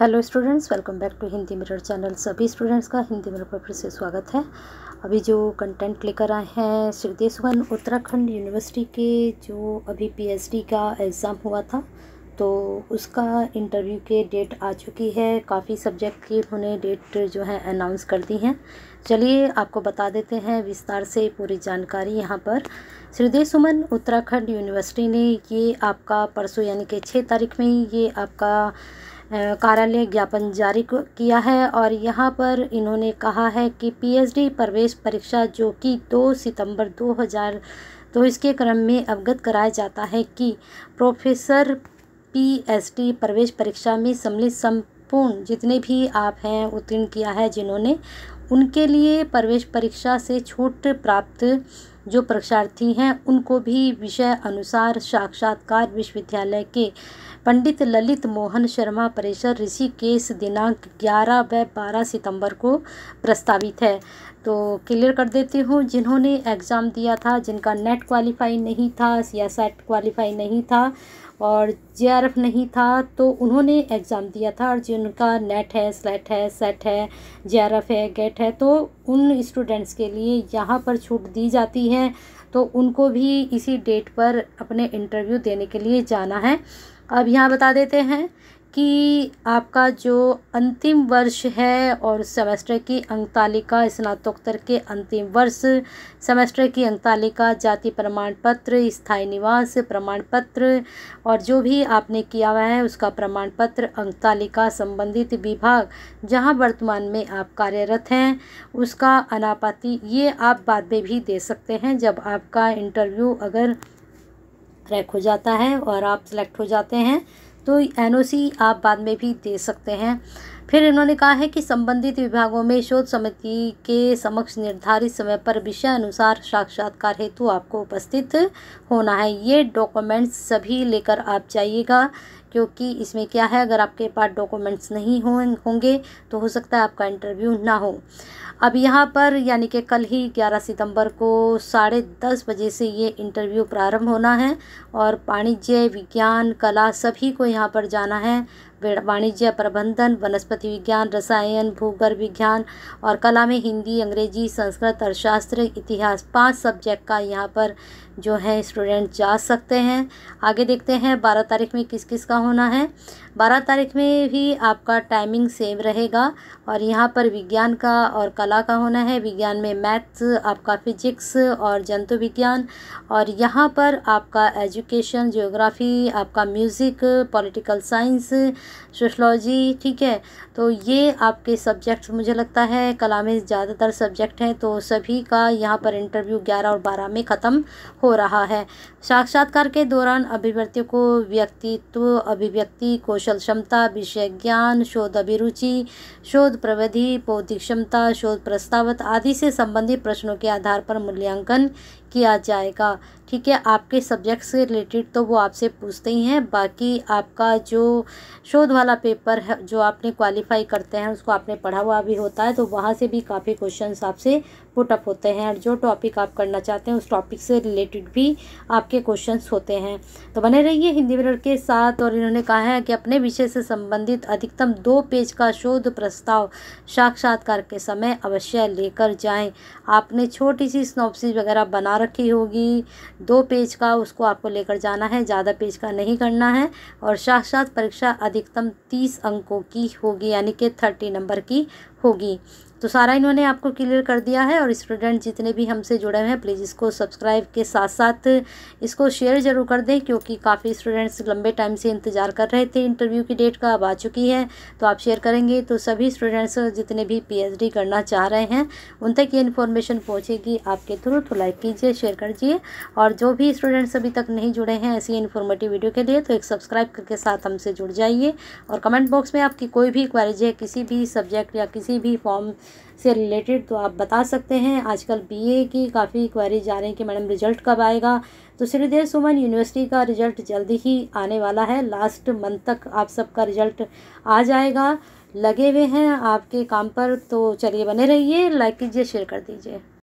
hello students welcome back to Hindi mirror channel सभी students का Hindi mirror पर फिर से स्वागत है अभी जो कंटेंट लेकर आए हैं श्रीदेशवन उत्तराखंड यूनिवर्सिटी के जो अभी पीएचडी का एग्ज़ाम हुआ था तो उसका इंटरव्यू के डेट आ चुकी है काफ़ी सब्जेक्ट की उन्होंने डेट जो है अनाउंस कर दी हैं चलिए आपको बता देते हैं विस्तार से पूरी जानकारी यहाँ पर श्रीदेव सुमन उत्तराखंड यूनिवर्सिटी ने ये आपका परसों यानी कि छः तारीख में ये आपका कार्यालय ज्ञापन जारी किया है और यहाँ पर इन्होंने कहा है कि पीएचडी प्रवेश परीक्षा जो कि 2 सितंबर 2000 तो इसके क्रम में अवगत कराया जाता है कि प्रोफेसर पीएचडी प्रवेश परीक्षा में सम्मिलित संपूर्ण जितने भी आप हैं उत्तीर्ण किया है जिन्होंने उनके लिए प्रवेश परीक्षा से छूट प्राप्त जो परीक्षार्थी हैं उनको भी विषय अनुसार साक्षात्कार विश्वविद्यालय के पंडित ललित मोहन शर्मा परिसर ऋषिकेश दिनांक ग्यारह व बारह सितंबर को प्रस्तावित है तो क्लियर कर देती हूँ जिन्होंने एग्ज़ाम दिया था जिनका नेट क्वालिफाई नहीं था या सेट क्वालिफाई नहीं था और जे नहीं था तो उन्होंने एग्ज़ाम दिया था और जिनका नेट है स्लेट है सेट है जे है गेट है तो उन स्टूडेंट्स के लिए यहाँ पर छूट दी जाती है तो उनको भी इसी डेट पर अपने इंटरव्यू देने के लिए जाना है अब यहाँ बता देते हैं कि आपका जो अंतिम वर्ष है और सेमेस्टर की अंक तालिका स्नातकोत्तर के अंतिम वर्ष सेमेस्टर की अंक तालिका जाति प्रमाण पत्र स्थायी निवास प्रमाण पत्र और जो भी आपने किया हुआ है उसका प्रमाण पत्र अंक तालिका संबंधित विभाग जहां वर्तमान में आप कार्यरत हैं उसका अनापाति ये आप बाद में भी दे सकते हैं जब आपका इंटरव्यू अगर क्रैक हो जाता है और आप सेलेक्ट हो जाते हैं तो एन आप बाद में भी दे सकते हैं फिर इन्होंने कहा है कि संबंधित विभागों में शोध समिति के समक्ष निर्धारित समय पर विषय अनुसार साक्षात्कार हेतु आपको उपस्थित होना है ये डॉक्यूमेंट्स सभी लेकर आप जाइएगा क्योंकि इसमें क्या है अगर आपके पास डॉक्यूमेंट्स नहीं हो होंगे तो हो सकता है आपका इंटरव्यू ना हो अब यहाँ पर यानी कि कल ही ग्यारह सितंबर को साढ़े दस बजे से ये इंटरव्यू प्रारंभ होना है और वाणिज्य विज्ञान कला सभी को यहाँ पर जाना है वाणिज्य प्रबंधन वनस्पति विज्ञान रसायन भूगर्भ विज्ञान और कला में हिंदी अंग्रेजी संस्कृत अर्थशास्त्र इतिहास पांच सब्जेक्ट का यहाँ पर जो है स्टूडेंट जा सकते हैं आगे देखते हैं बारह तारीख में किस किस का का होना है बारह तारीख में भी आपका टाइमिंग सेम रहेगा और यहाँ पर विज्ञान का और कला का होना है विज्ञान में मैथ्स आपका फिजिक्स और जंतु विज्ञान और यहाँ पर आपका एजुकेशन ज्योग्राफी आपका म्यूज़िक पॉलिटिकल साइंस सोशलॉजी ठीक है तो ये आपके सब्जेक्ट्स मुझे लगता है कला में ज़्यादातर सब्जेक्ट हैं तो सभी का यहाँ पर इंटरव्यू ग्यारह और बारह में ख़त्म हो रहा है साक्षात्कार के दौरान अभिव्यक्तियों को व्यक्तित्व अभिव्यक्ति कौशल क्षमता विषय ज्ञान शोध अभिरुचि शोध प्रविधि बौद्धिक क्षमता शोध प्रस्तावत आदि से संबंधित प्रश्नों के आधार पर मूल्यांकन किया जाएगा ठीक है आपके सब्जेक्ट से रिलेटेड तो वो आपसे पूछते ही हैं बाकी आपका जो शोध वाला पेपर है जो आपने क्वालिफाई करते हैं उसको आपने पढ़ा हुआ भी होता है तो वहाँ से भी काफ़ी क्वेश्चन आपसे पुटअप होते हैं और जो टॉपिक आप करना चाहते हैं उस टॉपिक से रिलेटेड भी आपके क्वेश्चन होते हैं तो बने रहिए हिंदी मिरर के साथ और इन्होंने कहा है कि अपने विषय से संबंधित अधिकतम दो पेज का शोध प्रस्ताव साक्षात्कार के समय अवश्य लेकर जाएं आपने छोटी सी स्नोपसी वगैरह बना रखी होगी दो पेज का उसको आपको लेकर जाना है ज़्यादा पेज का नहीं करना है और साक्षात परीक्षा अधिकतम तीस अंकों की होगी यानी कि थर्टी नंबर की होगी तो सारा इन्होंने आपको क्लियर कर दिया है और स्टूडेंट जितने भी हमसे जुड़े हुए हैं प्लीज़ इसको सब्सक्राइब के साथ साथ इसको शेयर ज़रूर कर दें क्योंकि काफ़ी स्टूडेंट्स लंबे टाइम से इंतज़ार कर रहे थे इंटरव्यू की डेट का अब आ चुकी है तो आप शेयर करेंगे तो सभी स्टूडेंट्स जितने भी पी करना चाह रहे हैं उन तक ये इन्फॉर्मेशन पहुँचेगी आपके थ्रू तो लाइक कीजिए शेयर कीजिए और जो भी स्टूडेंट्स अभी तक नहीं जुड़े हैं ऐसी इन्फॉर्मेटिव वीडियो के लिए तो एक सब्सक्राइब करके साथ हमसे जुड़ जाइए और कमेंट बॉक्स में आपकी कोई भी क्वारीज है किसी भी सब्जेक्ट या किसी किसी भी फॉर्म से रिलेटेड तो आप बता सकते हैं आजकल बीए की काफ़ी क्वारी जा रही है कि मैडम रिजल्ट कब आएगा तो श्रीदेव सुमन यूनिवर्सिटी का रिजल्ट जल्दी ही आने वाला है लास्ट मंथ तक आप सबका रिजल्ट आ जाएगा लगे हुए हैं आपके काम पर तो चलिए बने रहिए लाइक कीजिए शेयर कर दीजिए